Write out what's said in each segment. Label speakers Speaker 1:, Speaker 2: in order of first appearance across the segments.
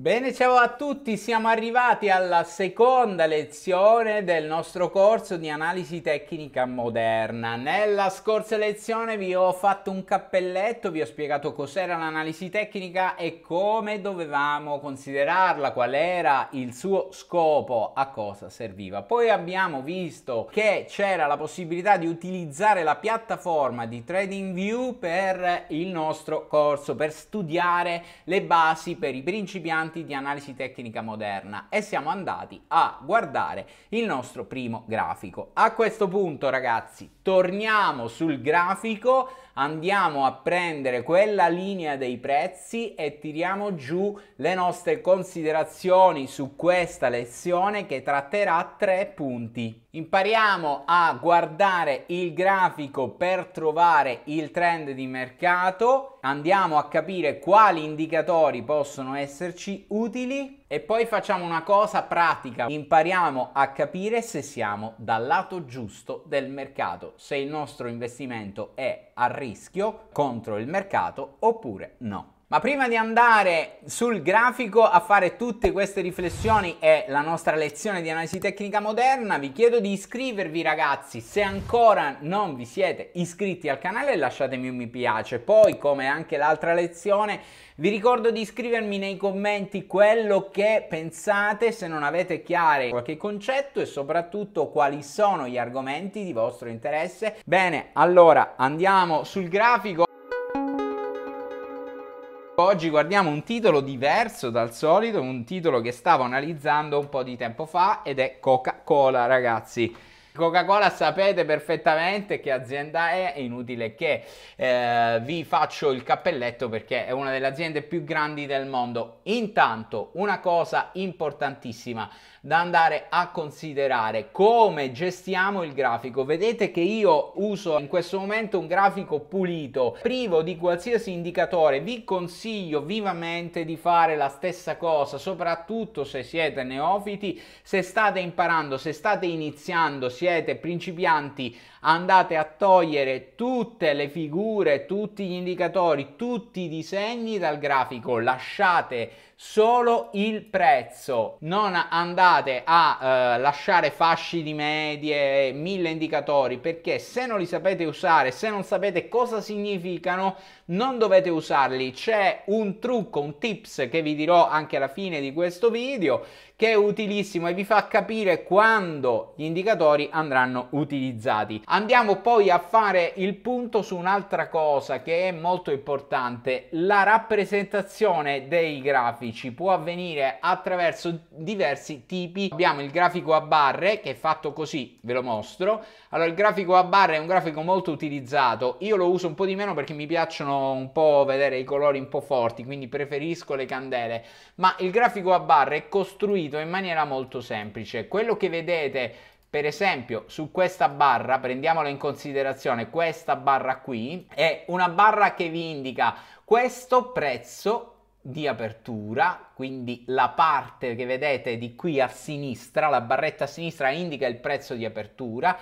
Speaker 1: Bene, ciao a tutti, siamo arrivati alla seconda lezione del nostro corso di analisi tecnica moderna. Nella scorsa lezione vi ho fatto un cappelletto, vi ho spiegato cos'era l'analisi tecnica e come dovevamo considerarla, qual era il suo scopo, a cosa serviva. Poi abbiamo visto che c'era la possibilità di utilizzare la piattaforma di TradingView per il nostro corso, per studiare le basi per i principianti impianti di analisi tecnica moderna e siamo andati a guardare il nostro primo grafico. A questo punto ragazzi torniamo sul grafico andiamo a prendere quella linea dei prezzi e tiriamo giù le nostre considerazioni su questa lezione che tratterà tre punti. Impariamo a guardare il grafico per trovare il trend di mercato, andiamo a capire quali indicatori possono esserci utili e poi facciamo una cosa pratica, impariamo a capire se siamo dal lato giusto del mercato, se il nostro investimento è a rischio rischio contro il mercato oppure no. Ma prima di andare sul grafico a fare tutte queste riflessioni e la nostra lezione di analisi tecnica moderna, vi chiedo di iscrivervi ragazzi, se ancora non vi siete iscritti al canale lasciatemi un mi piace, poi come anche l'altra lezione vi ricordo di scrivermi nei commenti quello che pensate se non avete chiare qualche concetto e soprattutto quali sono gli argomenti di vostro interesse. Bene, allora andiamo sul grafico. Oggi guardiamo un titolo diverso dal solito, un titolo che stavo analizzando un po' di tempo fa ed è Coca-Cola, ragazzi. Coca-Cola sapete perfettamente che azienda è, è inutile che eh, vi faccio il cappelletto perché è una delle aziende più grandi del mondo. Intanto una cosa importantissima da andare a considerare come gestiamo il grafico. Vedete che io uso in questo momento un grafico pulito, privo di qualsiasi indicatore. Vi consiglio vivamente di fare la stessa cosa, soprattutto se siete neofiti, se state imparando, se state iniziando, siete siete principianti andate a togliere tutte le figure, tutti gli indicatori, tutti i disegni dal grafico, lasciate solo il prezzo. Non andate a eh, lasciare fasci di medie, mille indicatori, perché se non li sapete usare, se non sapete cosa significano, non dovete usarli. C'è un trucco, un tips che vi dirò anche alla fine di questo video che è utilissimo e vi fa capire quando gli indicatori andranno utilizzati. Andiamo poi a fare il punto su un'altra cosa che è molto importante, la rappresentazione dei grafici grafici può avvenire attraverso diversi tipi. Abbiamo il grafico a barre che è fatto così, ve lo mostro. Allora il grafico a barre è un grafico molto utilizzato, io lo uso un po' di meno perché mi piacciono un po' vedere i colori un po' forti, quindi preferisco le candele, ma il grafico a barre è costruito in maniera molto semplice. Quello che vedete per esempio, su questa barra, prendiamola in considerazione, questa barra qui è una barra che vi indica questo prezzo di apertura, quindi la parte che vedete di qui a sinistra, la barretta a sinistra indica il prezzo di apertura,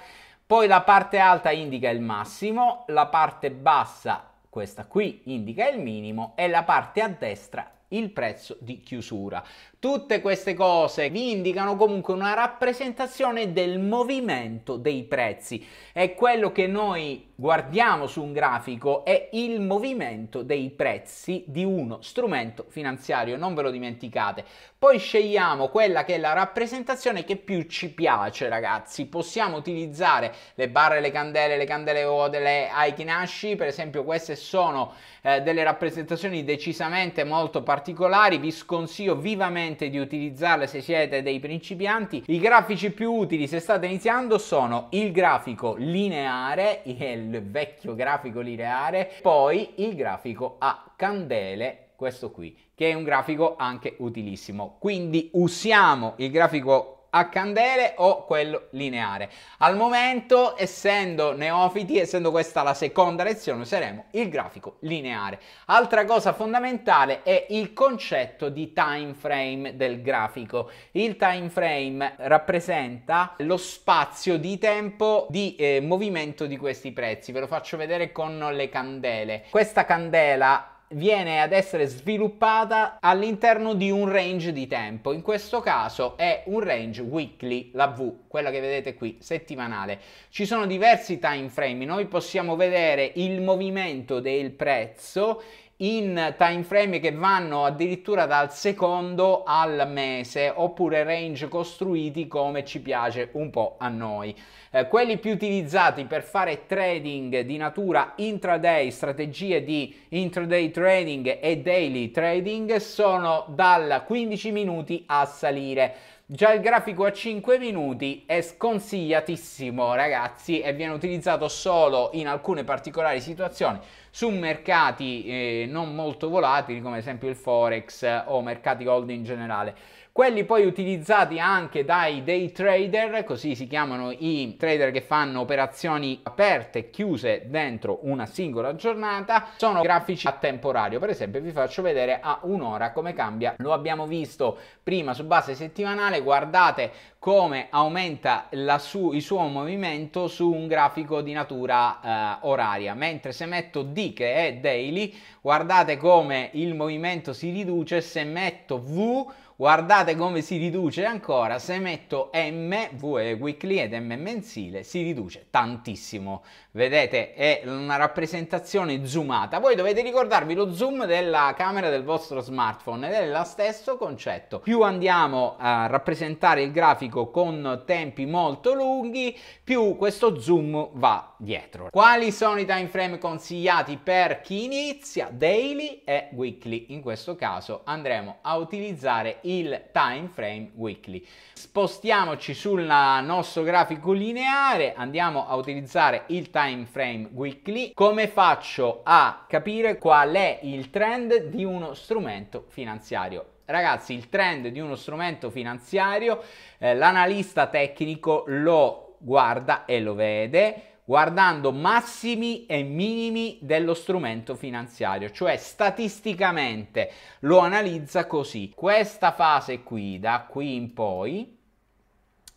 Speaker 1: poi la parte alta indica il massimo, la parte bassa, questa qui, indica il minimo e la parte a destra il prezzo di chiusura. Tutte queste cose vi indicano comunque una rappresentazione del movimento dei prezzi. È quello che noi guardiamo su un grafico è il movimento dei prezzi di uno strumento finanziario, non ve lo dimenticate. Poi scegliamo quella che è la rappresentazione che più ci piace, ragazzi. Possiamo utilizzare le barre, le candele, le candele o delle Aikinashi, per esempio queste sono eh, delle rappresentazioni decisamente molto particolari, vi sconsiglio vivamente di utilizzarle se siete dei principianti. I grafici più utili se state iniziando sono il grafico lineare e il vecchio grafico lineare, poi il grafico a candele questo qui, che è un grafico anche utilissimo. Quindi usiamo il grafico a candele o quello lineare. Al momento, essendo neofiti, essendo questa la seconda lezione, useremo il grafico lineare. Altra cosa fondamentale è il concetto di time frame del grafico. Il time frame rappresenta lo spazio di tempo di eh, movimento di questi prezzi. Ve lo faccio vedere con le candele. Questa candela viene ad essere sviluppata all'interno di un range di tempo. In questo caso è un range weekly, la V, quella che vedete qui, settimanale. Ci sono diversi time frame, noi possiamo vedere il movimento del prezzo in time frame che vanno addirittura dal secondo al mese oppure range costruiti come ci piace un po' a noi. Eh, quelli più utilizzati per fare trading di natura intraday, strategie di intraday trading e daily trading sono dal 15 minuti a salire. Già il grafico a 5 minuti è sconsigliatissimo ragazzi e viene utilizzato solo in alcune particolari situazioni su mercati eh, non molto volatili come ad esempio il forex o mercati gold in generale quelli poi utilizzati anche dai day trader, così si chiamano i trader che fanno operazioni aperte e chiuse dentro una singola giornata, sono grafici a tempo orario. Per esempio vi faccio vedere a un'ora come cambia, lo abbiamo visto prima su base settimanale, guardate come aumenta su, il suo movimento su un grafico di natura eh, oraria, mentre se metto D che è daily, guardate come il movimento si riduce, se metto V Guardate come si riduce ancora, se metto M, VE weekly ed M mensile, si riduce tantissimo. Vedete, è una rappresentazione zoomata. Voi dovete ricordarvi lo zoom della camera del vostro smartphone ed è lo stesso concetto. Più andiamo a rappresentare il grafico con tempi molto lunghi, più questo zoom va dietro. Quali sono i time frame consigliati per chi inizia? Daily e weekly. In questo caso andremo a utilizzare il time frame weekly. Spostiamoci sul nostro grafico lineare, andiamo a utilizzare il time frame weekly. Come faccio a capire qual è il trend di uno strumento finanziario? Ragazzi, il trend di uno strumento finanziario, eh, l'analista tecnico lo guarda e lo vede, guardando massimi e minimi dello strumento finanziario, cioè statisticamente lo analizza così. Questa fase qui, da qui in poi,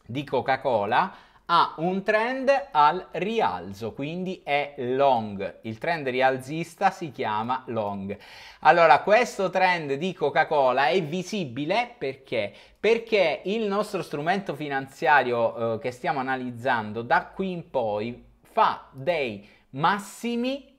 Speaker 1: di Coca-Cola ha un trend al rialzo, quindi è long. Il trend rialzista si chiama long. Allora, questo trend di Coca-Cola è visibile perché perché il nostro strumento finanziario eh, che stiamo analizzando da qui in poi fa dei massimi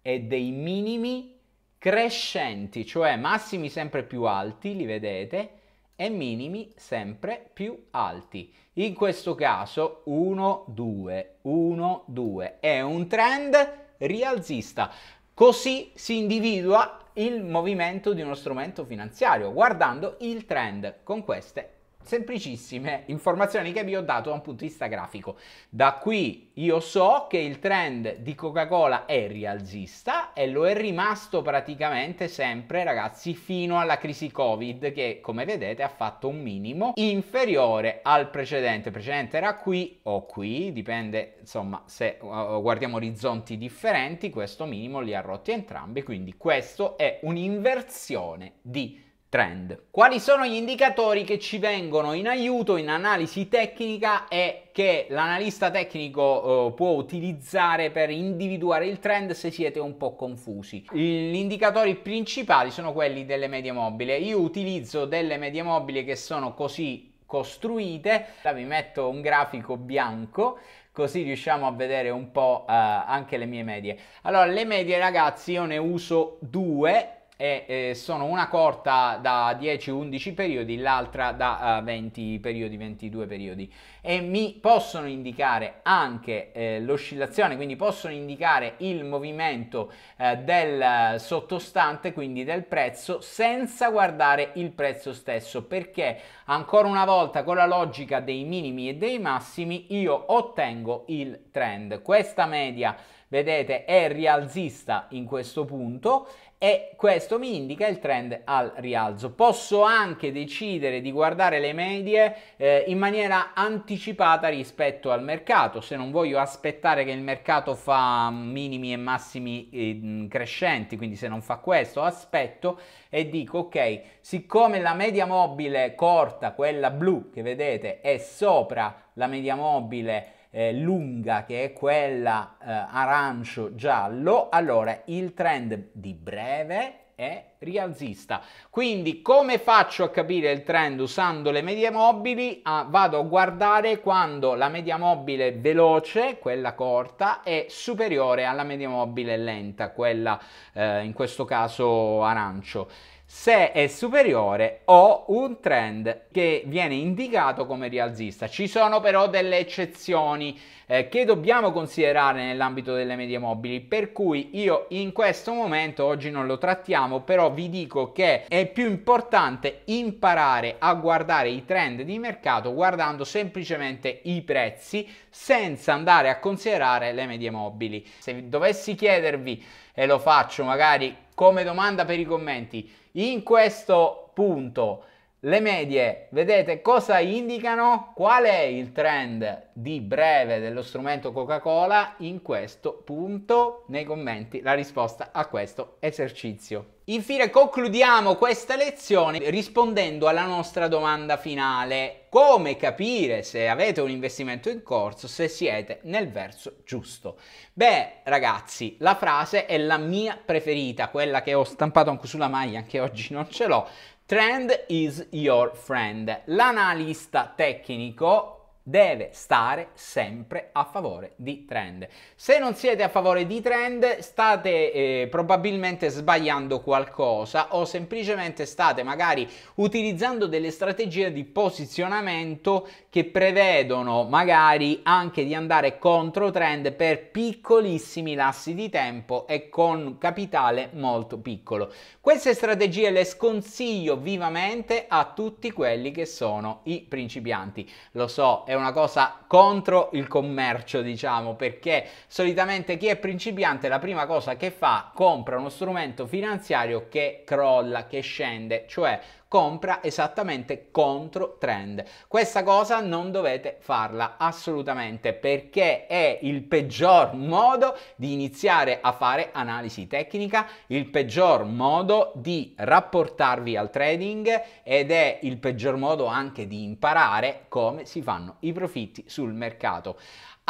Speaker 1: e dei minimi crescenti, cioè massimi sempre più alti, li vedete, e minimi sempre più alti. In questo caso 1, 2, 1, 2 è un trend rialzista. Così si individua il movimento di uno strumento finanziario guardando il trend con queste semplicissime informazioni che vi ho dato da un punto di vista grafico. Da qui io so che il trend di Coca-Cola è rialzista e lo è rimasto praticamente sempre, ragazzi, fino alla crisi Covid che, come vedete, ha fatto un minimo inferiore al precedente. Il precedente era qui o qui, dipende, insomma, se uh, uh, guardiamo orizzonti differenti, questo minimo li ha rotti entrambi, quindi questo è un'inversione di trend. Quali sono gli indicatori che ci vengono in aiuto in analisi tecnica e che l'analista tecnico eh, può utilizzare per individuare il trend se siete un po' confusi? Gli indicatori principali sono quelli delle medie mobili. Io utilizzo delle medie mobili che sono così costruite. Ora vi metto un grafico bianco così riusciamo a vedere un po' eh, anche le mie medie. Allora, le medie ragazzi io ne uso due e eh, sono una corta da 10-11 periodi, l'altra da uh, eh, 20 periodi, 22 periodi e mi possono indicare anche eh, l'oscillazione, quindi possono indicare il movimento eh, del sottostante, quindi del prezzo, senza guardare il prezzo stesso, perché ancora una volta con la logica dei minimi e dei massimi io ottengo il trend. Questa media vedete è rialzista in questo punto e questo mi indica il trend al rialzo. Posso anche decidere di guardare le medie eh, in maniera anticipata rispetto al mercato, se non voglio aspettare che il mercato fa minimi e massimi eh, crescenti, quindi se non fa questo aspetto e dico ok, siccome la media mobile corta, quella blu che vedete, è sopra la media mobile eh, lunga che è quella eh, arancio giallo, allora il trend di breve è rialzista. Quindi come faccio a capire il trend usando le medie mobili? Ah, vado a guardare quando la media mobile veloce, quella corta, è superiore alla media mobile lenta, quella eh, in questo caso arancio se è superiore o un trend che viene indicato come rialzista. Ci sono però delle eccezioni eh, che dobbiamo considerare nell'ambito delle medie mobili, per cui io in questo momento oggi non lo trattiamo, però vi dico che è più importante imparare a guardare i trend di mercato guardando semplicemente i prezzi senza andare a considerare le medie mobili. Se dovessi chiedervi e lo faccio magari come domanda per i commenti. In questo punto le medie, vedete cosa indicano? Qual è il trend di breve dello strumento Coca-Cola in questo punto? Nei commenti la risposta a questo esercizio. Infine concludiamo questa lezione rispondendo alla nostra domanda finale. Come capire se avete un investimento in corso, se siete nel verso giusto? Beh ragazzi, la frase è la mia preferita, quella che ho stampato anche sulla maglia, anche oggi non ce l'ho, Trend is your friend. L'analista tecnico deve stare sempre a favore di trend. Se non siete a favore di trend state eh, probabilmente sbagliando qualcosa o semplicemente state magari utilizzando delle strategie di posizionamento che prevedono magari anche di andare contro trend per piccolissimi lassi di tempo e con capitale molto piccolo. Queste strategie le sconsiglio vivamente a tutti quelli che sono i principianti. Lo so, è una cosa contro il commercio, diciamo, perché solitamente chi è principiante la prima cosa che fa compra uno strumento finanziario che crolla, che scende, cioè compra esattamente contro trend. Questa cosa non dovete farla assolutamente perché è il peggior modo di iniziare a fare analisi tecnica, il peggior modo di rapportarvi al trading ed è il peggior modo anche di imparare come si fanno i profitti sul mercato.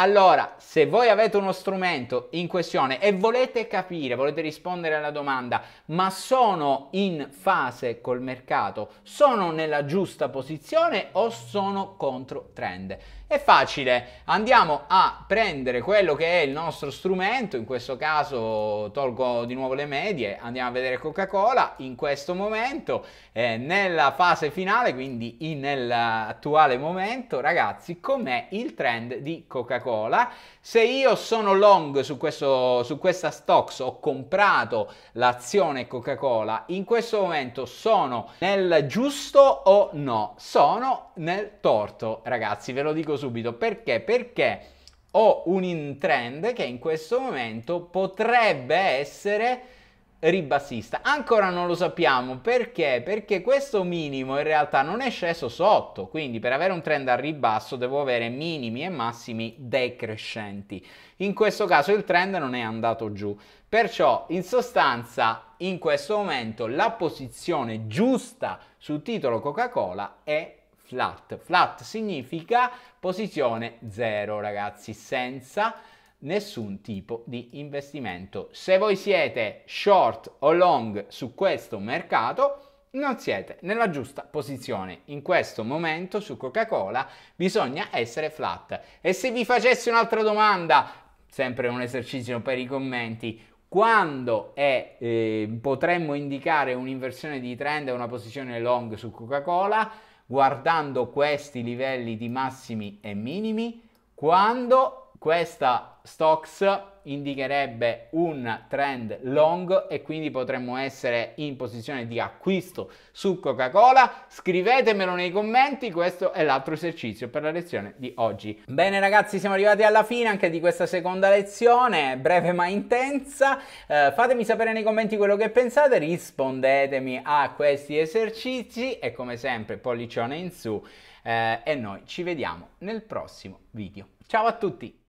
Speaker 1: Allora, se voi avete uno strumento in questione e volete capire, volete rispondere alla domanda, ma sono in fase col mercato, mercato, sono nella giusta posizione o sono contro trend. È facile, andiamo a prendere quello che è il nostro strumento, in questo caso tolgo di nuovo le medie, andiamo a vedere Coca-Cola in questo momento, eh, nella fase finale, quindi nell'attuale momento, ragazzi, com'è il trend di Coca-Cola? Se io sono long su, questo, su questa stocks, ho comprato l'azione Coca-Cola, in questo momento sono nel giusto o no? Sono nel torto, ragazzi, ve lo dico subito. Perché? Perché ho un trend che in questo momento potrebbe essere ribassista. Ancora non lo sappiamo perché? Perché questo minimo in realtà non è sceso sotto, quindi per avere un trend al ribasso devo avere minimi e massimi decrescenti. In questo caso il trend non è andato giù. Perciò in sostanza in questo momento la posizione giusta sul titolo Coca-Cola è flat. Flat significa posizione zero, ragazzi, senza nessun tipo di investimento. Se voi siete short o long su questo mercato, non siete nella giusta posizione. In questo momento su Coca-Cola bisogna essere flat. E se vi facessi un'altra domanda, sempre un esercizio per i commenti, quando è, eh, potremmo indicare un'inversione di trend e una posizione long su Coca-Cola? guardando questi livelli di massimi e minimi quando questa stocks indicherebbe un trend long e quindi potremmo essere in posizione di acquisto su Coca-Cola. Scrivetemelo nei commenti, questo è l'altro esercizio per la lezione di oggi. Bene ragazzi, siamo arrivati alla fine anche di questa seconda lezione, breve ma intensa. Eh, fatemi sapere nei commenti quello che pensate, rispondetemi a questi esercizi e come sempre pollicione in su eh, e noi ci vediamo nel prossimo video. Ciao a tutti!